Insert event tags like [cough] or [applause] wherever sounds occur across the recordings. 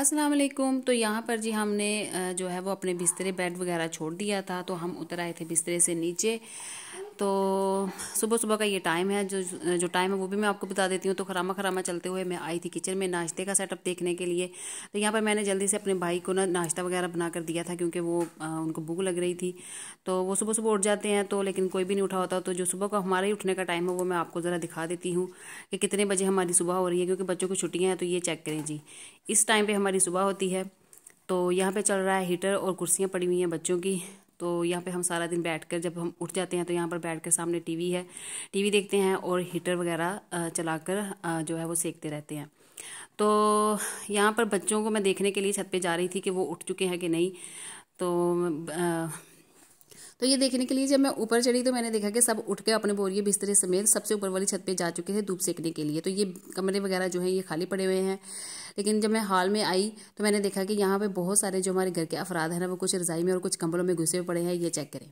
अस्सलाम वालेकुम तो यहाँ पर जी हमने जो है वो अपने बिस्तरे बेड वगैरह छोड़ दिया था तो हम उतर आए थे बिस्तरे से नीचे तो सुबह सुबह का ये टाइम है जो जो टाइम है वो भी मैं आपको बता देती हूँ तो खरामा खरामा चलते हुए मैं आई थी किचन में नाश्ते का सेटअप देखने के लिए तो यहाँ पर मैंने जल्दी से अपने भाई को ना नाश्ता वगैरह बना कर दिया था क्योंकि वो आ, उनको भूख लग रही थी तो वो सुबह सुबह उठ जाते हैं तो लेकिन कोई भी नहीं उठा होता तो जो सुबह का हमारा ही उठने का टाइम है वो मैं आपको ज़रा दिखा देती हूँ कि कितने बजे हमारी सुबह हो रही है क्योंकि बच्चों को छुट्टियाँ हैं तो ये चेक करें जी इस टाइम पर हमारी सुबह होती है तो यहाँ पे चल रहा है हीटर और कुर्सियाँ पड़ी हुई हैं बच्चों की तो यहाँ पे हम सारा दिन बैठकर जब हम उठ जाते हैं तो यहाँ पर बैठकर सामने टीवी है टीवी देखते हैं और हीटर वगैरह चलाकर जो है वो सेकते रहते हैं तो यहाँ पर बच्चों को मैं देखने के लिए छत पे जा रही थी कि वो उठ चुके हैं कि नहीं तो तो ये देखने के लिए जब मैं ऊपर चढ़ी तो मैंने देखा कि सब उठ के अपने बोरिए बिस्तरे समेत सबसे ऊपर वाली छत पे जा चुके थे धूप सेकने के लिए तो ये कमरे वगैरह जो हैं ये खाली पड़े हुए हैं लेकिन जब मैं हॉल में आई तो मैंने देखा कि यहाँ पर बहुत सारे जो हमारे घर के अफराद हैं ना वो कुछ रजाई में और कुछ कंबलों में घुसे हुए पड़े हैं ये चेक करें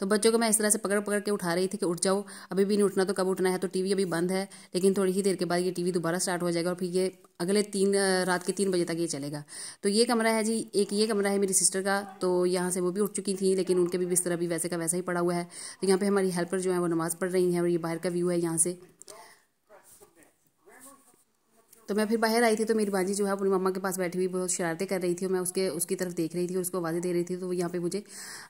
तो बच्चों को मैं इस तरह से पकड़ पकड़ के उठा रही थी कि उठ जाओ अभी भी नहीं उठना तो कब उठना है तो टीवी अभी बंद है लेकिन थोड़ी ही देर के बाद ये टीवी दोबारा स्टार्ट हो जाएगा और फिर ये अगले तीन रात के तीन बजे तक ये चलेगा तो ये कमरा है जी एक ये कमरा है मेरी सिस्टर का तो यहाँ से वो भी उठ चुकी थी लेकिन उनके भी बिस्तर अभी वैसे का वैसा ही पड़ा हुआ है तो यहाँ पर हमारी हेल्पर जो है वो नमाज़ पढ़ रही हैं और ये बाहर का व्यू है यहाँ से तो मैं फिर बाहर आई थी तो मेरी भाजी जो है अपनी मम्मा के पास बैठी हुई बहुत शरारतें कर रही थी और मैं उसके उसकी तरफ देख रही थी और उसको आवाज़ें दे रही थी तो वो यहाँ पे मुझे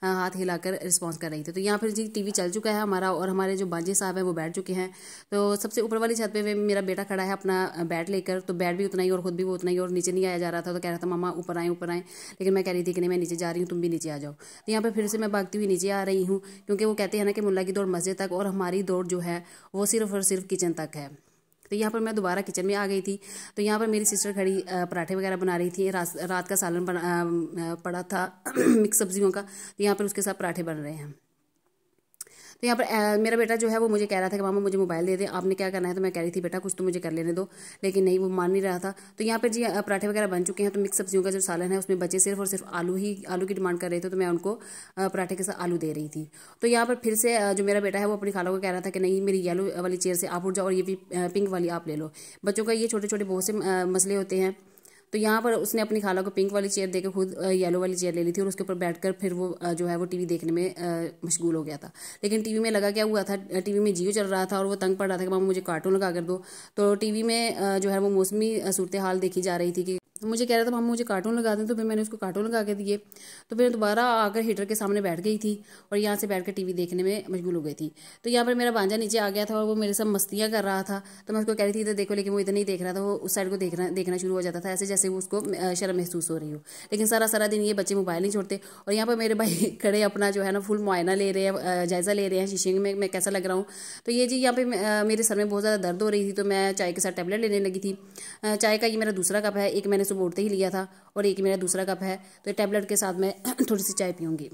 हाथ हिलाकर रिस्पॉन्स कर रही थी तो यहाँ पर जी टीवी चल चुका है हमारा और हमारे जो बाजे साहब हैं वो बैठ चुके हैं तो सबसे ऊपर वाली छत पर मेरा बेटा खड़ा है अपना बैट लेकर तो बैट भी उतना ही और खुद भी वो उतना ही और नीचे नहीं आया जा रहा था तो कह रहा था मामा ऊपर आएँ ऊपर आएँ लेकिन मैं कह रही थी कि नहीं मैं नीचे जा रही हूँ तुम भी नीचे आ जाओ तो यहाँ पर फिर से मैं भागती हुई नीचे आ रही हूँ क्योंकि वो कहते हैं ना कि मुला की दौड़ मस्जिद तक और हमारी दौड़ जो है वो सिर्फ और सिर्फ किचन तक है तो यहाँ पर मैं दोबारा किचन में आ गई थी तो यहाँ पर मेरी सिस्टर खड़ी पराठे वगैरह बना रही थी रात का सालन पड़ा था मिक्स [clears throat] सब्जियों का तो यहाँ पर उसके साथ पराठे बन रहे हैं तो यहाँ पर मेरा बेटा जो है वो मुझे कह रहा था कि मामा मुझे मोबाइल दे दे आपने क्या करना है तो मैं कह रही थी बेटा कुछ तो मुझे कर लेने दो लेकिन नहीं वो मान नहीं रहा था तो यहाँ पर जी पराठे वगैरह बन चुके हैं तो मिक्स सब्जियों का जो सालन है उसमें बच्चे सिर्फ और सिर्फ आलू ही आलू की डिमांड कर रहे थे तो मैं उनको पराठे के साथ आलू दे रही थी तो यहाँ पर फिर से जो मेरा बेटा है वो अपनी खालों को कह रहा था कि नहीं मेरी येलो वाली चेयर से आप उठ जाओ और ये भी पिंक वाली आप ले लो बच्चों का ये छोटे छोटे बहुत से मसले होते हैं तो यहाँ पर उसने अपनी खाला को पिंक वाली चेयर देकर खुद येलो वाली चेयर ले ली थी और उसके ऊपर बैठकर फिर वो जो है वो टीवी देखने में मशगूल हो गया था लेकिन टीवी में लगा क्या हुआ था टीवी में जियो चल रहा था और वो तंग पड़ रहा था कि मामा मुझे कार्टून लगा कर दो तो टीवी में जो है वो मौसमी सूरत हाल देखी जा रही थी कि तो मुझे कह रहा था मामा मुझे कार्टून लगा दें तो फिर मैंने उसको कार्टून लगा के दिए तो फिर दोबारा आकर हीटर के सामने बैठ गई थी और यहाँ से बैठ कर टी देखने में मशगूल हो गई थी तो यहाँ पर मेरा बांझा नीचे आ गया था और वो मेरे साथ मस्तियाँ कर रहा था तो मैं उसको कह रही थी इधर देखो लेकिन वो इधर नहीं देख रहा था वो उस साइड को देखना देखना शुरू हो जाता था ऐसे जैसे वो उसको शर्म महसूस हो रही हो लेकिन सारा सारा दिन ये बच्चे मोबाइल नहीं छोड़ते और यहाँ पर मेरे भाई [laughs] खड़े अपना जो है ना फुल मुआयना ले रहे हैं जायज़ा ले रहे हैं शीशे में मैं कैसा लग रहा हूँ तो ये जी यहाँ पर मेरे सर में बहुत ज़्यादा दर्द हो रही थी तो मैं चाय के साथ टैबलेट लेने लगी थी चाय का ये मेरा दूसरा कप है एक मैंने सुबह उठते ही लिया था और एक मेरा दूसरा कप है तो टैबलेट के साथ मैं [clears throat] थोड़ी सी चाय पीऊँगी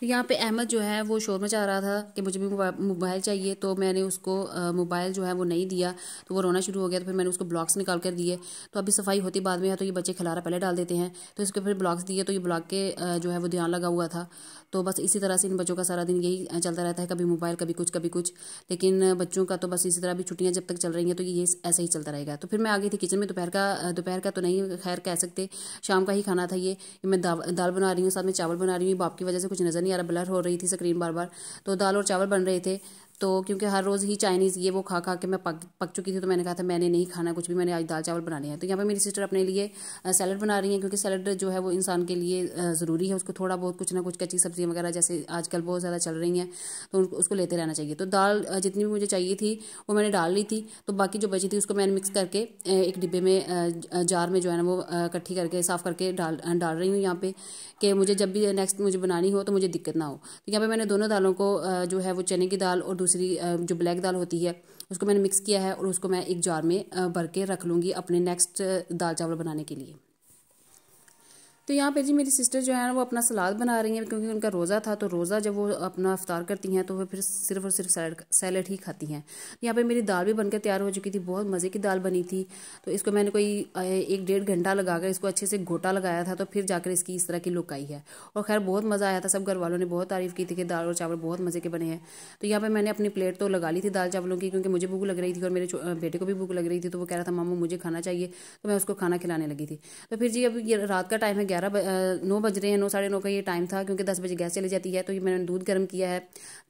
तो यहाँ पे अहमद जो है वो शोर मचा रहा था कि मुझे भी मोबाइल चाहिए तो मैंने उसको मोबाइल जो है वो नहीं दिया तो वो रोना शुरू हो गया तो फिर मैंने उसको ब्लॉक्स निकाल कर दिए तो अभी सफाई होती बाद में है तो ये बच्चे खिलारा पहले डाल देते हैं तो इसके फिर ब्लॉक्स दिए तो ये ब्लॉक के जो है वो ध्यान लगा हुआ था तो बस इसी तरह से इन बच्चों का सारा दिन यही चलता रहता है कभी मोबाइल कभी कुछ कभी कुछ लेकिन बच्चों का तो बस इसी तरह अभी छुट्टियाँ जब तक चल रही हैं तो ये ऐसा ही चलता रहेगा तो फिर मैं आ गई थी किचन में दोपहर का दोपहर का तो नहीं खैर कह सकते शाम का ही खाना था ये मैं दाल बना रही हूँ साथ में चावल बना रही हूँ बाप की वजह से कुछ नज़र नहीं नहीं आ रहा ब्लर हो रही थी स्क्रीन बार बार तो दाल और चावल बन रहे थे तो क्योंकि हर रोज़ ही चाइनीज़ ये वो खा खा के मैं पक पक चुकी थी तो मैंने कहा था मैंने नहीं खाना कुछ भी मैंने आज दाल चावल बनाने हैं तो यहाँ पर मेरी सिस्टर अपने लिए सैलड बना रही हैं क्योंकि सैलड जो है वो इंसान के लिए ज़रूरी है उसको थोड़ा बहुत कुछ ना कुछ कच्ची सब्ज़ियाँ वगैरह जैसे आजकल बहुत ज़्यादा चल रही हैं तो उसको लेते रहना चाहिए तो दाल जितनी भी मुझे चाहिए थी वो मैंने डाल ली थी तो बाकी जो बची थी उसको मैंने मिक्स करके एक डिब्बे में जार में जो है ना वो इकट्ठी करके साफ़ करके डाल डाल रही हूँ यहाँ पे कि मुझे जब भी नेक्स्ट मुझे बनानी हो तो मुझे दिक्कत ना हो तो यहाँ पर मैंने दोनों दालों को जो है वो चने की दाल और दूसरी जो ब्लैक दाल होती है उसको मैंने मिक्स किया है और उसको मैं एक जार में भर के रख लूँगी अपने नेक्स्ट दाल चावल बनाने के लिए तो यहाँ पे जी मेरी सिस्टर जो है ना वो अपना सलाद बना रही हैं क्योंकि उनका रोज़ा था तो रोज़ा जब वो अपना अफ्तार करती हैं तो वो फिर सिर्फ और सिर्फ सैलड सैलड ही खाती हैं यहाँ पे मेरी दाल भी बनकर तैयार हो चुकी थी बहुत मज़े की दाल बनी थी तो इसको मैंने कोई एक डेढ़ घंटा लगा कर इसको अच्छे से घोटा लगाया था तो फिर जाकर इसकी इस तरह की लुक आई है और खैर बहुत मज़ा आया था सब घर वालों ने बहुत तारीफ़ की थी कि दाल और चावल बहुत मज़े के बने हैं तो यहाँ पर मैंने अपनी प्लेट तो लगा ली थी दाल चावलों की क्योंकि मुझे भूख लग रही थी और मेरे बेटे को भी भूख लग रही थी तो वो कह रहा था मामा मुझे खाना चाहिए तो मैं उसको खाना खिलाने लगी थी तो फिर जी अब ये रात का टाइम है ग्यारह नौ बज रहे हैं नौ साढ़े नौ का ये टाइम था क्योंकि दस बजे गैस चली जाती है तो ये मैंने दूध गर्म किया है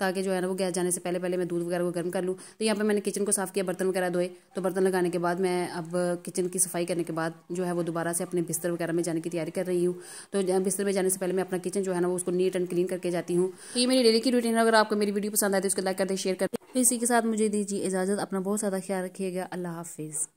ताकि जो है ना वो गैस जाने से पहले पहले मैं दूध वगैरह को गर्म कर लूँ तो यहाँ पर मैंने किचन को साफ़ किया बर्तन वगैरह धोए तो बर्तन लगाने के बाद मैं अब किचन की सफाई करने के बाद जो है वो दोबारा से अपने बिस्तर वगैरह में जाने की तैयारी कर रही हूँ तो बिस्तर में जाने से पहले मैं अपना किचन जो है ना वो उसको नीट एंड क्लीन करके जाती हूँ तो ये मेरी डेली की रूटीन है अगर आपको मेरी वीडियो पसंद आए तो उसको लाइक करते शेयर करते इसी के साथ मुझे दीजिए इजाज़त अपना बहुत ज़्यादा ख्याल रखिएगा अल्लाह हाफिज़